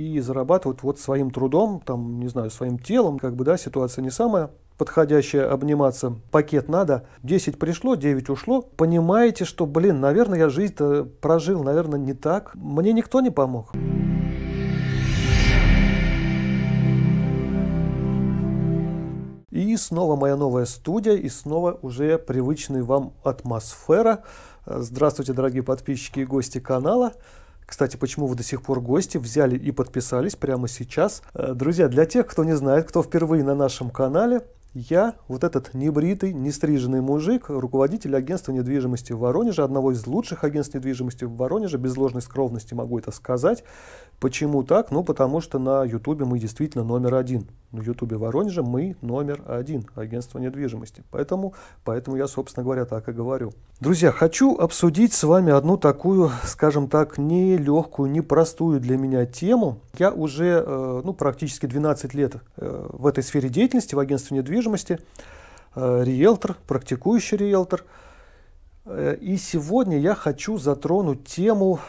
и зарабатывают вот своим трудом, там, не знаю, своим телом, как бы, да, ситуация не самая подходящая, обниматься, пакет надо, 10 пришло, 9 ушло, понимаете, что, блин, наверное, я жизнь-то прожил, наверное, не так, мне никто не помог. И снова моя новая студия, и снова уже привычная вам атмосфера. Здравствуйте, дорогие подписчики и гости канала. Кстати, почему вы до сих пор гости взяли и подписались прямо сейчас. Э, друзья, для тех, кто не знает, кто впервые на нашем канале, я, вот этот небритый, нестриженный мужик, руководитель агентства недвижимости в Воронеже, одного из лучших агентств недвижимости в Воронеже, без ложной скромности могу это сказать. Почему так? Ну, потому что на Ютубе мы действительно номер один на Ютубе Воронежа мы номер один, агентство недвижимости. Поэтому, поэтому я, собственно говоря, так и говорю. Друзья, хочу обсудить с вами одну такую, скажем так, нелегкую, непростую для меня тему. Я уже э, ну, практически 12 лет э, в этой сфере деятельности, в агентстве недвижимости, э, риэлтор, практикующий риэлтор. И сегодня я хочу затронуть тему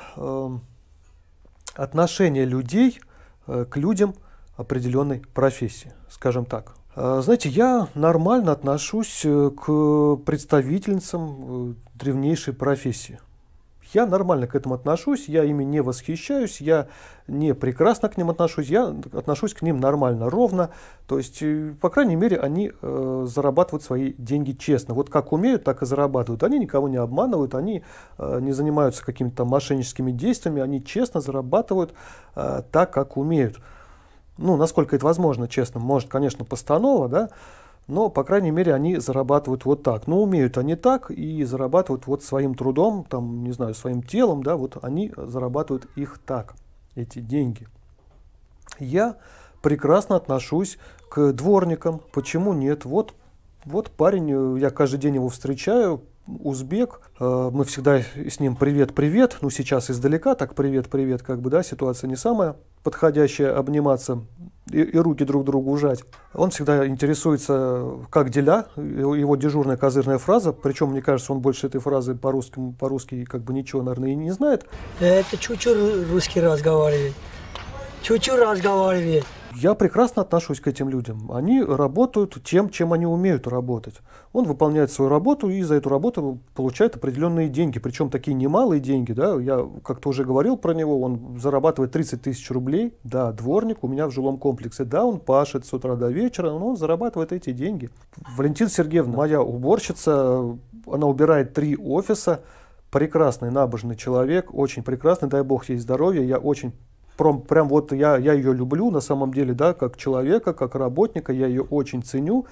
отношения людей к людям – определенной профессии, скажем так. А, знаете, я нормально отношусь э, к представительницам э, древнейшей профессии. Я нормально к этому отношусь, я ими не восхищаюсь, я не прекрасно к ним отношусь, я отношусь к ним нормально, ровно. То есть, э, по крайней мере, они э, зарабатывают свои деньги честно. Вот как умеют, так и зарабатывают. Они никого не обманывают, они э, не занимаются какими-то мошенническими действиями, они честно зарабатывают э, так, как умеют ну, насколько это возможно, честно, может, конечно, постанова, да, но, по крайней мере, они зарабатывают вот так. Ну, умеют они так и зарабатывают вот своим трудом, там, не знаю, своим телом, да, вот они зарабатывают их так, эти деньги. Я прекрасно отношусь к дворникам, почему нет? Вот, вот парень, э, я каждый день его встречаю, узбек, э, мы всегда с ним привет-привет, ну сейчас издалека так привет-привет, как бы, да, ситуация не самая подходящая, обниматься и, и руки друг другу ужать. Он всегда интересуется, как деля, его дежурная козырная фраза, причем, мне кажется, он больше этой фразы по-русски, по-русски как бы ничего, наверное, и не знает. Это чучу русский разговаривает, чучу разговаривает я прекрасно отношусь к этим людям. Они работают тем, чем они умеют работать. Он выполняет свою работу и за эту работу получает определенные деньги. Причем такие немалые деньги. Да? Я как-то уже говорил про него. Он зарабатывает 30 тысяч рублей. Да, дворник у меня в жилом комплексе. Да, он пашет с утра до вечера, но он зарабатывает эти деньги. Валентина Сергеевна, моя уборщица, она убирает три офиса прекрасный набожный человек, очень прекрасный, дай бог ей здоровья, я очень прям, прям вот я, я ее люблю на самом деле, да, как человека, как работника, я ее очень ценю.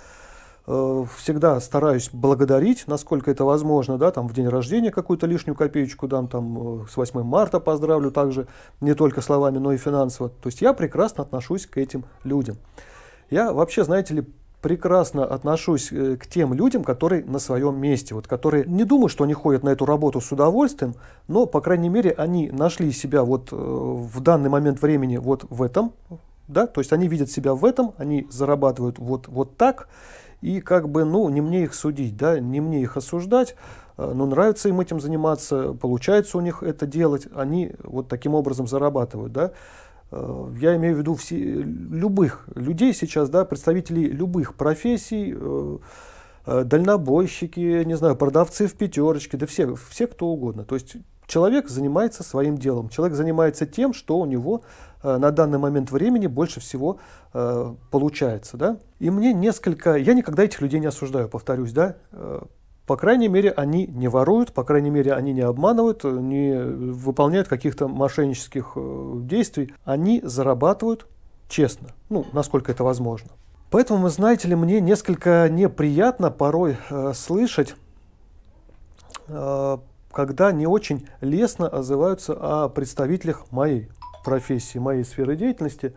Э, всегда стараюсь благодарить, насколько это возможно, да, там в день рождения какую-то лишнюю копеечку дам, там э, с 8 марта поздравлю также, не только словами, но и финансово. То есть я прекрасно отношусь к этим людям. Я вообще, знаете ли, прекрасно отношусь э, к тем людям, которые на своем месте, вот которые не думаю, что они ходят на эту работу с удовольствием, но, по крайней мере, они нашли себя вот э, в данный момент времени вот в этом, да, то есть они видят себя в этом, они зарабатывают вот, вот так, и как бы, ну, не мне их судить, да, не мне их осуждать, э, но нравится им этим заниматься, получается у них это делать, они вот таким образом зарабатывают, да. Э, я имею в виду все, любых людей сейчас, да, представителей любых профессий, э, э, дальнобойщики, не знаю, продавцы в пятерочке, да все, все кто угодно. То есть человек занимается своим делом, человек занимается тем, что у него на данный момент времени больше всего получается, да. И мне несколько, я никогда этих людей не осуждаю, повторюсь, да, по крайней мере, они не воруют, по крайней мере, они не обманывают, не выполняют каких-то мошеннических э, действий. Они зарабатывают честно, ну, насколько это возможно. Поэтому, вы знаете ли, мне несколько неприятно порой э, слышать, э, когда не очень лестно отзываются о представителях моей профессии, моей сферы деятельности.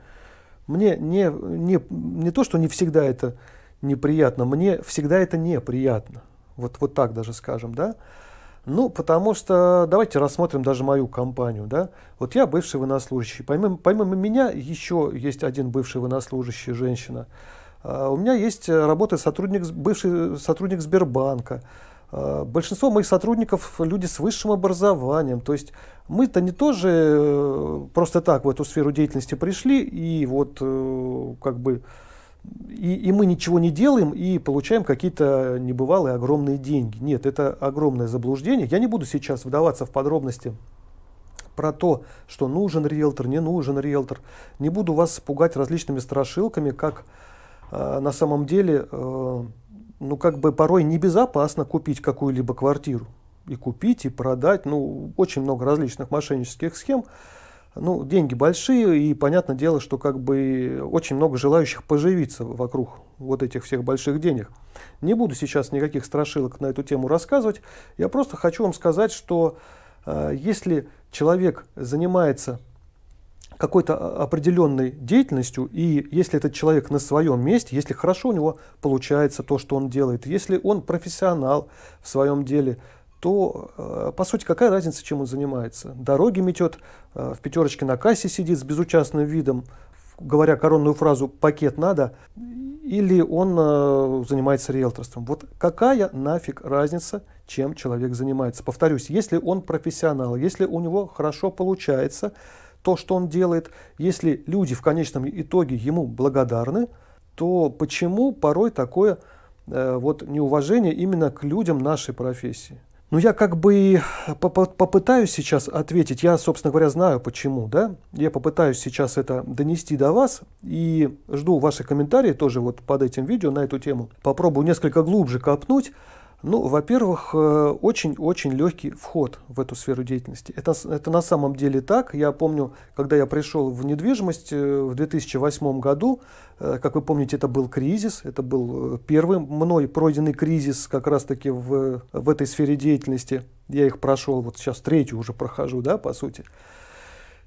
Мне не, не, не то, что не всегда это неприятно, мне всегда это неприятно. Вот, вот так даже скажем, да? Ну, потому что давайте рассмотрим даже мою компанию, да? Вот я бывший военнослужащий. Помимо, помимо меня еще есть один бывший военнослужащий, женщина. А, у меня есть э, работа, сотрудник, бывший э, сотрудник Сбербанка. А, большинство моих сотрудников люди с высшим образованием. То есть мы-то не тоже э, просто так в эту сферу деятельности пришли и вот как бы и, и мы ничего не делаем и получаем какие-то небывалые огромные деньги. Нет, это огромное заблуждение. Я не буду сейчас вдаваться в подробности про то, что нужен риэлтор, не нужен риэлтор. Не буду вас пугать различными страшилками, как э, на самом деле, э, ну как бы порой небезопасно купить какую-либо квартиру. И купить, и продать, ну очень много различных мошеннических схем. Ну, деньги большие, и понятное дело, что как бы очень много желающих поживиться вокруг вот этих всех больших денег. Не буду сейчас никаких страшилок на эту тему рассказывать. Я просто хочу вам сказать, что э, если человек занимается какой-то а, определенной деятельностью, и если этот человек на своем месте, если хорошо у него получается то, что он делает, если он профессионал в своем деле, то, э, по сути, какая разница, чем он занимается? Дороги метет, э, в пятерочке на кассе сидит с безучастным видом, говоря коронную фразу «пакет надо», или он э, занимается риэлторством. Вот какая нафиг разница, чем человек занимается? Повторюсь, если он профессионал, если у него хорошо получается то, что он делает, если люди в конечном итоге ему благодарны, то почему порой такое вот неуважение именно к людям нашей профессии? Ну, я как бы э, попытаюсь сейчас ответить. Я, собственно говоря, знаю почему, да. Я попытаюсь сейчас это донести до вас и жду ваши комментарии тоже вот под этим видео на эту тему. Попробую несколько глубже копнуть. Ну, во-первых, э, очень-очень легкий вход в эту сферу деятельности. Это, это на самом деле так. Я помню, когда я пришел в недвижимость э, в 2008 году, э, как вы помните, это был кризис, это был первый мной пройденный кризис как раз-таки в, в этой сфере деятельности. Я их прошел, вот сейчас третью уже прохожу, да, по сути.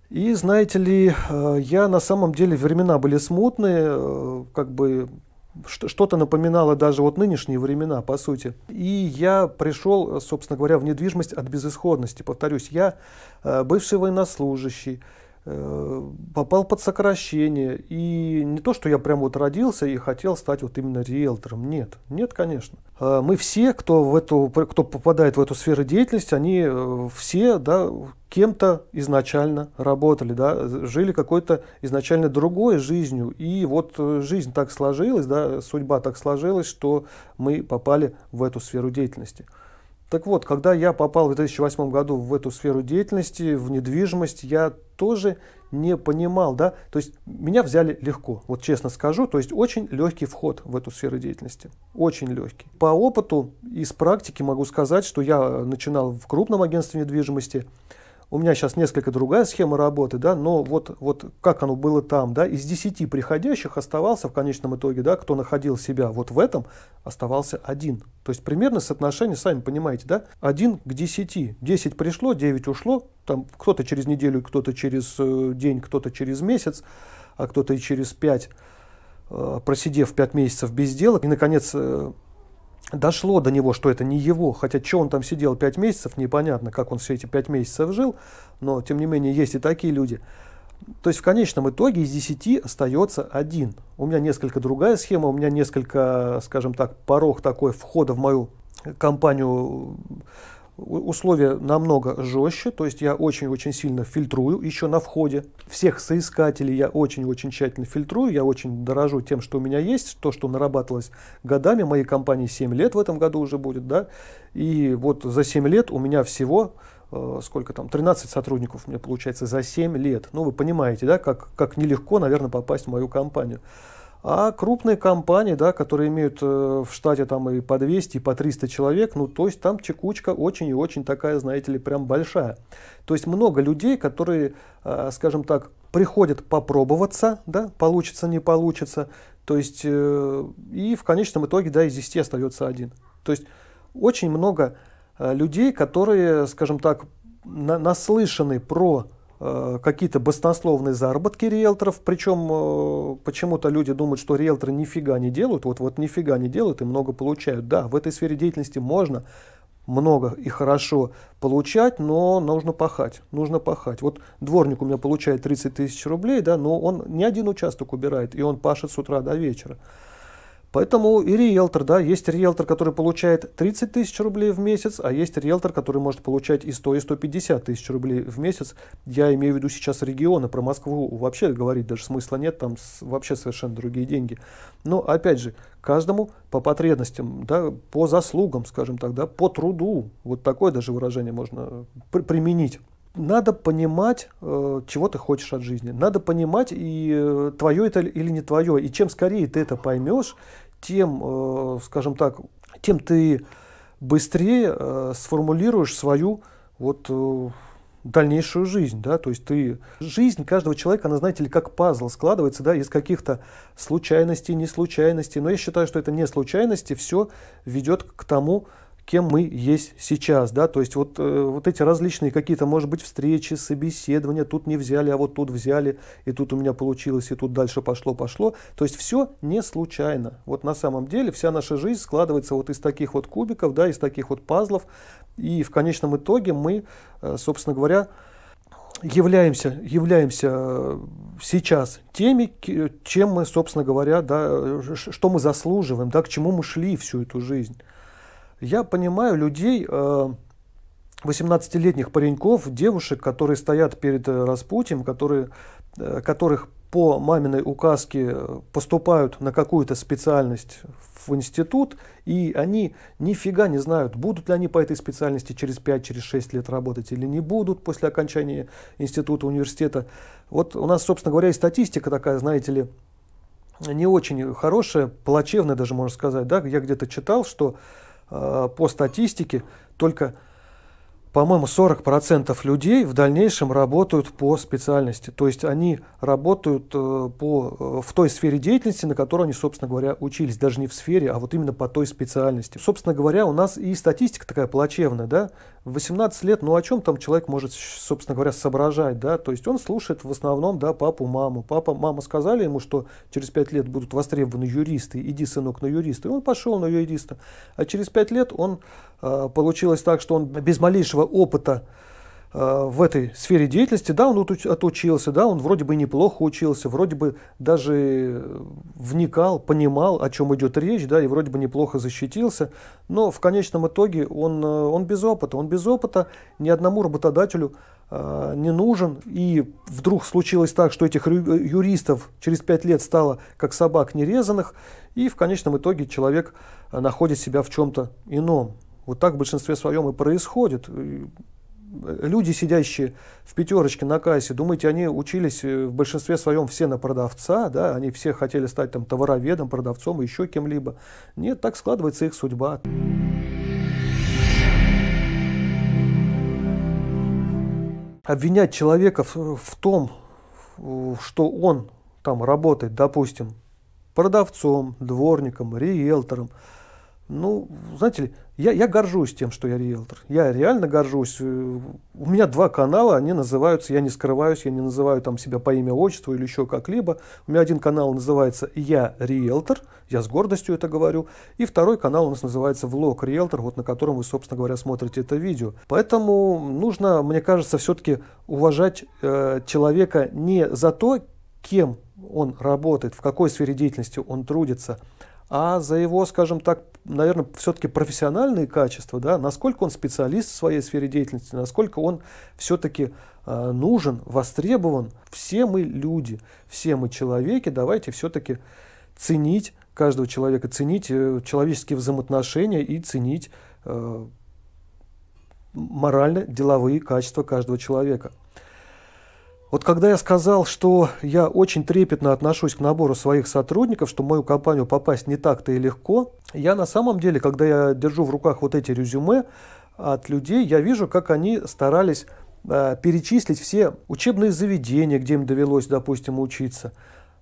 И знаете ли, я на самом деле времена были смутные, как бы что-то напоминало даже вот нынешние времена, по сути. И я пришел, собственно говоря, в недвижимость от безысходности. Повторюсь, я э, бывший военнослужащий, Э, попал под сокращение. И не то, что я прям вот родился и хотел стать вот именно риэлтором. Нет, нет, конечно. А мы все, кто, в эту, кто попадает в эту сферу деятельности, они э, все да, кем-то изначально работали, да, жили какой-то изначально другой жизнью. И вот э, жизнь так сложилась, да, судьба так сложилась, что мы попали в эту сферу деятельности. Так вот, когда я попал в 2008 году в эту сферу деятельности, в недвижимость, я тоже не понимал, да, то есть меня взяли легко, вот честно скажу, то есть очень легкий вход в эту сферу деятельности, очень легкий. По опыту и с практики могу сказать, что я э, начинал в крупном агентстве недвижимости, у меня сейчас несколько другая схема работы, да, но вот, вот как оно было там, да, из 10 приходящих оставался в конечном итоге, да, кто находил себя вот в этом, оставался один. То есть примерно соотношение, сами понимаете, да, один к 10. 10 пришло, 9 ушло, там кто-то через неделю, кто-то через э, день, кто-то через месяц, а кто-то и через 5, э, просидев 5 месяцев без дела. И, наконец, э, дошло до него, что это не его, хотя что он там сидел 5 месяцев, непонятно, как он все эти 5 месяцев жил, но тем не менее есть и такие люди. То есть в конечном итоге из 10 остается один. У меня несколько другая схема, у меня несколько, скажем так, порог такой входа в мою компанию условия намного жестче, то есть я очень-очень сильно фильтрую еще на входе. Всех соискателей я очень-очень тщательно фильтрую, я очень дорожу тем, что у меня есть, то, что нарабатывалось годами, моей компании 7 лет в этом году уже будет, да, и вот за 7 лет у меня всего э, сколько там, 13 сотрудников мне получается за 7 лет. Ну, вы понимаете, да, как, как нелегко, наверное, попасть в мою компанию. А крупные компании, да, которые имеют э, в штате там и по 200, и по 300 человек, ну, то есть там чекучка очень и очень такая, знаете ли, прям большая. То есть много людей, которые, э, скажем так, приходят попробоваться, да, получится, не получится, то есть э, и в конечном итоге, да, из 10 остается один. То есть очень много людей, которые, скажем так, на наслышаны про Э, какие-то баснословные заработки риэлторов, причем э, почему-то люди думают, что риэлторы нифига не делают, вот, вот нифига не делают и много получают. Да, в этой сфере деятельности можно много и хорошо получать, но нужно пахать, нужно пахать. Вот дворник у меня получает 30 тысяч рублей, да, но он не один участок убирает, и он пашет с утра до вечера. Поэтому и риэлтор, да, есть риэлтор, который получает 30 тысяч рублей в месяц, а есть риэлтор, который может получать и 100, и 150 тысяч рублей в месяц. Я имею в виду сейчас регионы, про Москву вообще говорить даже смысла нет, там вообще совершенно другие деньги. Но опять же, каждому по потребностям, да, по заслугам, скажем так, да, по труду, вот такое даже выражение можно при применить надо понимать, э, чего ты хочешь от жизни. Надо понимать, и э, твое это или не твое. И чем скорее ты это поймешь, тем, э, скажем так, тем ты быстрее сформулируешь свою вот дальнейшую жизнь, да, то есть ты, жизнь каждого человека, она, знаете ли, как пазл складывается, да, из каких-то случайностей, не случайностей, но я считаю, что это не случайности, все ведет к тому, кем мы есть сейчас, да, то есть вот, э, вот эти различные какие-то, может быть, встречи, собеседования, тут не взяли, а вот тут взяли, и тут у меня получилось, и тут дальше пошло, пошло, то есть все не случайно, вот на самом деле вся наша жизнь складывается вот из таких вот кубиков, да, из таких вот пазлов, и в конечном итоге мы, э, собственно говоря, являемся, являемся э, сейчас теми, чем мы, собственно говоря, да, что мы заслуживаем, да, к чему мы шли всю эту жизнь. Я понимаю людей, 18-летних э, пареньков, девушек, которые стоят перед э, Распутием, которые, э, которых по маминой указке поступают на какую-то специальность в институт, и они нифига не знают, будут ли они по этой специальности через 5-6 через лет работать или не будут после окончания института, университета. Вот у нас, собственно говоря, и статистика такая, знаете ли, не очень хорошая, плачевная даже, можно сказать. Да? Я где-то читал, что Э, по статистике только по-моему, 40% людей в дальнейшем работают по специальности. То есть они работают э, по, э, в той сфере деятельности, на которой они, собственно говоря, учились. Даже не в сфере, а вот именно по той специальности. Собственно говоря, у нас и статистика такая плачевная. Да? В 18 лет, ну о чем там человек может, собственно говоря, соображать? Да? То есть он слушает в основном да, папу, маму. Папа, мама сказали ему, что через 5 лет будут востребованы юристы. Иди, сынок, на юриста. И он пошел на юриста. А через 5 лет он, э, получилось так, что он без малейшего количество опыта э, в этой сфере деятельности, да, он отучился, да, он вроде бы неплохо учился, вроде бы даже э, вникал, понимал, о чем идет речь, да, и вроде бы неплохо защитился, но в конечном итоге он, э, он без опыта, он без опыта ни одному работодателю не нужен, и вдруг случилось так, что этих юристов через пять лет стало как собак нерезанных, и в конечном итоге человек находит себя в чем-то ином. Вот так в большинстве своем и происходит. Э, люди, сидящие в пятерочке на кассе, думаете, они учились э, в большинстве своем все на продавца, да, они все хотели стать там товароведом, продавцом, еще кем-либо. Нет, так складывается их судьба. обвинять человека в, в том, что он там работает, допустим, продавцом, дворником, риэлтором, ну, знаете ли, я, я горжусь тем, что я риэлтор. Я реально горжусь. Э, у меня два канала, они называются «Я не скрываюсь», я не называю там себя по имя, отчеству или еще как-либо. У меня один канал называется «Я риэлтор», я с гордостью это говорю. И второй канал у нас называется «Влог риэлтор», вот на котором вы, собственно говоря, смотрите это видео. Поэтому нужно, мне кажется, все-таки уважать э, человека не за то, кем он работает, в какой сфере деятельности он трудится, а за его, скажем так, наверное, все-таки профессиональные качества, да, насколько он специалист в своей сфере деятельности, насколько он все-таки э, нужен, востребован. Все мы люди, все мы человеки, давайте все-таки ценить каждого человека, ценить э, человеческие взаимоотношения и ценить э, морально-деловые качества каждого человека. Вот когда я сказал, что я очень трепетно отношусь к набору своих сотрудников, что в мою компанию попасть не так-то и легко, я на самом деле, когда я держу в руках вот эти резюме от людей, я вижу, как они старались э, перечислить все учебные заведения, где им довелось, допустим, учиться,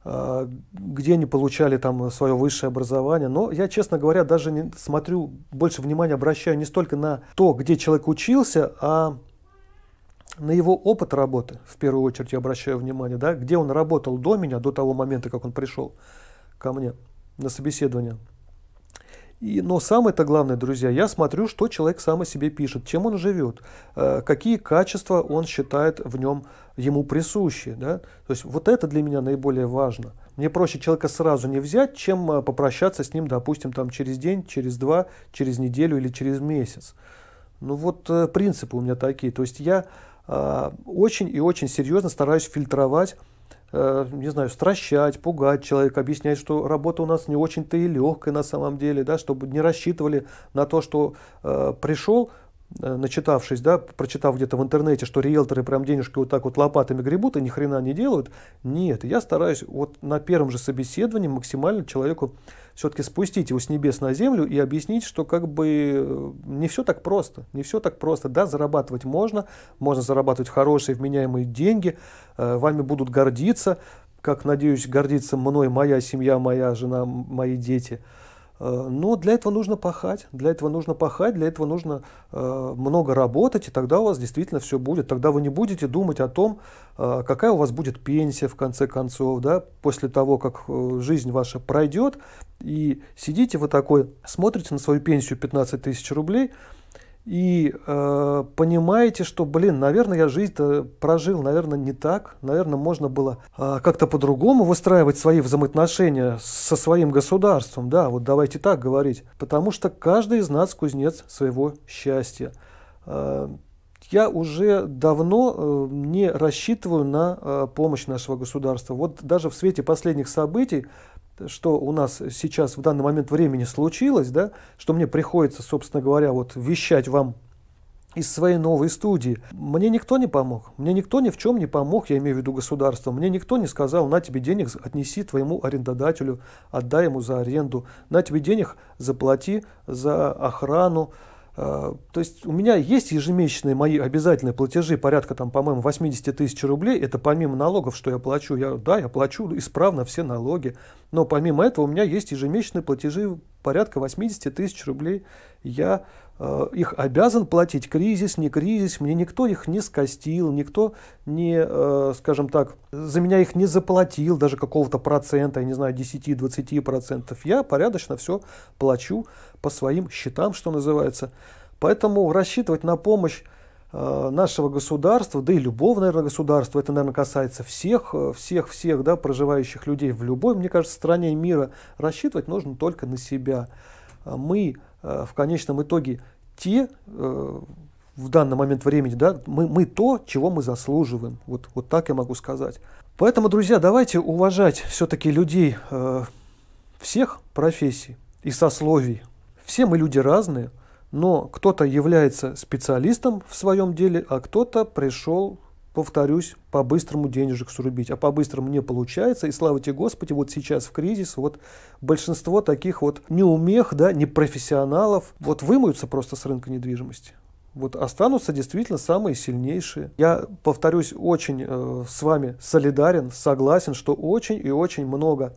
э, где они получали там свое высшее образование. Но я, честно говоря, даже не смотрю, больше внимания обращаю не столько на то, где человек учился, а на его опыт работы, в первую очередь я обращаю внимание, да, где он работал до меня, до того момента, как он пришел ко мне на собеседование. И, но самое-то главное, друзья, я смотрю, что человек сам о себе пишет, чем он живет, э, какие качества он считает в нем ему присущи. Да? То есть вот это для меня наиболее важно. Мне проще человека сразу не взять, чем э, попрощаться с ним, допустим, там, через день, через два, через неделю или через месяц. Ну вот э, принципы у меня такие. То есть я а, очень и очень серьезно стараюсь фильтровать э, не знаю, стращать, пугать человека, объяснять, что работа у нас не очень-то и легкая на самом деле, да, чтобы не рассчитывали на то, что э, пришел, Э, начитавшись, да, прочитав где-то в интернете, что риэлторы прям денежки вот так вот лопатами гребут и ни хрена не делают. Нет, я стараюсь вот на первом же собеседовании максимально человеку все-таки спустить его с небес на землю и объяснить, что как бы э, не все так просто, не все так просто. Да, зарабатывать можно, можно зарабатывать хорошие вменяемые деньги, э, вами будут гордиться, как, надеюсь, гордится мной моя семья, моя жена, мои дети – Э, но для этого нужно пахать, для этого нужно пахать, для этого нужно э, много работать, и тогда у вас действительно все будет. Тогда вы не будете думать о том, э, какая у вас будет пенсия в конце концов, да, после того, как э, жизнь ваша пройдет, и сидите вы такой, смотрите на свою пенсию 15 тысяч рублей – и э, понимаете, что, блин, наверное, я жизнь-то прожил, наверное, не так, наверное, можно было э, как-то по-другому выстраивать свои взаимоотношения со своим государством, да, вот давайте так говорить, потому что каждый из нас кузнец своего счастья. Э, я уже давно э, не рассчитываю на э, помощь нашего государства. Вот даже в свете последних событий что у нас сейчас в данный момент времени случилось, да, что мне приходится, собственно говоря, вот вещать вам из своей новой студии. Мне никто не помог. Мне никто ни в чем не помог, я имею в виду государство. Мне никто не сказал, на тебе денег отнеси твоему арендодателю, отдай ему за аренду, на тебе денег заплати за охрану, Э, то есть у меня есть ежемесячные мои обязательные платежи порядка, там, по-моему, 80 тысяч рублей. Это помимо налогов, что я плачу. Я, да, я плачу исправно все налоги. Но помимо этого у меня есть ежемесячные платежи порядка 80 тысяч рублей. Я Э, их обязан платить кризис, не кризис, мне никто их не скостил, никто не, э, скажем так, за меня их не заплатил даже какого-то процента, я не знаю, 10-20 процентов. Я порядочно все плачу по своим счетам, что называется. Поэтому рассчитывать на помощь э, нашего государства, да и любого, наверное, государства, это, наверное, касается всех, всех, всех, да, проживающих людей в любой, мне кажется, стране мира, рассчитывать нужно только на себя. А мы Э, в конечном итоге те э, в данный момент времени, да, мы, мы то, чего мы заслуживаем. Вот, вот так я могу сказать. Поэтому, друзья, давайте уважать все-таки людей э, всех профессий и сословий. Все мы люди разные, но кто-то является специалистом в своем деле, а кто-то пришел повторюсь, по-быстрому денежек срубить. А по-быстрому не получается. И слава тебе, Господи, вот сейчас в кризис вот большинство таких вот неумех, да, непрофессионалов вот вымоются просто с рынка недвижимости. Вот останутся действительно самые сильнейшие. Я, повторюсь, очень э, с вами солидарен, согласен, что очень и очень много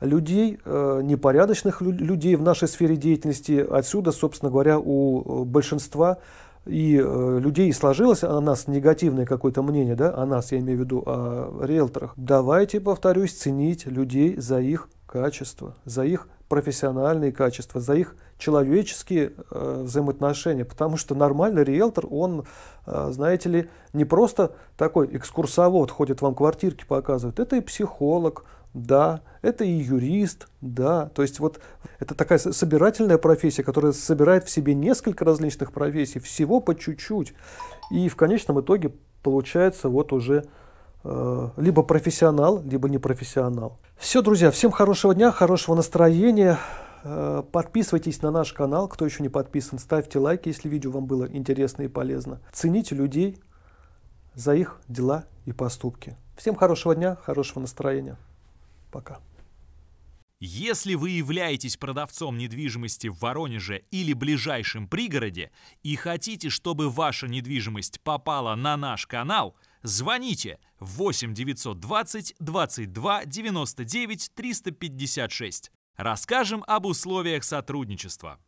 людей, э, непорядочных людей в нашей сфере деятельности. Отсюда, собственно говоря, у э, большинства и э, людей сложилось о нас негативное какое-то мнение, да, о нас, я имею в виду, о риэлторах, давайте, повторюсь, ценить людей за их качество, за их профессиональные качества, за их человеческие э, взаимоотношения, потому что нормальный риэлтор, он, э, знаете ли, не просто такой экскурсовод ходит вам квартирки показывает, это и психолог, да, это и юрист, да. То есть вот это такая собирательная профессия, которая собирает в себе несколько различных профессий, всего по чуть-чуть. И в конечном итоге получается вот уже э, либо профессионал, либо не профессионал. Все, друзья, всем хорошего дня, хорошего настроения. Э, подписывайтесь на наш канал, кто еще не подписан, ставьте лайки, если видео вам было интересно и полезно. Цените людей за их дела и поступки. Всем хорошего дня, хорошего настроения. Пока. Если вы являетесь продавцом недвижимости в Воронеже или ближайшем пригороде и хотите, чтобы ваша недвижимость попала на наш канал, звоните 8 920 22 99 356. Расскажем об условиях сотрудничества.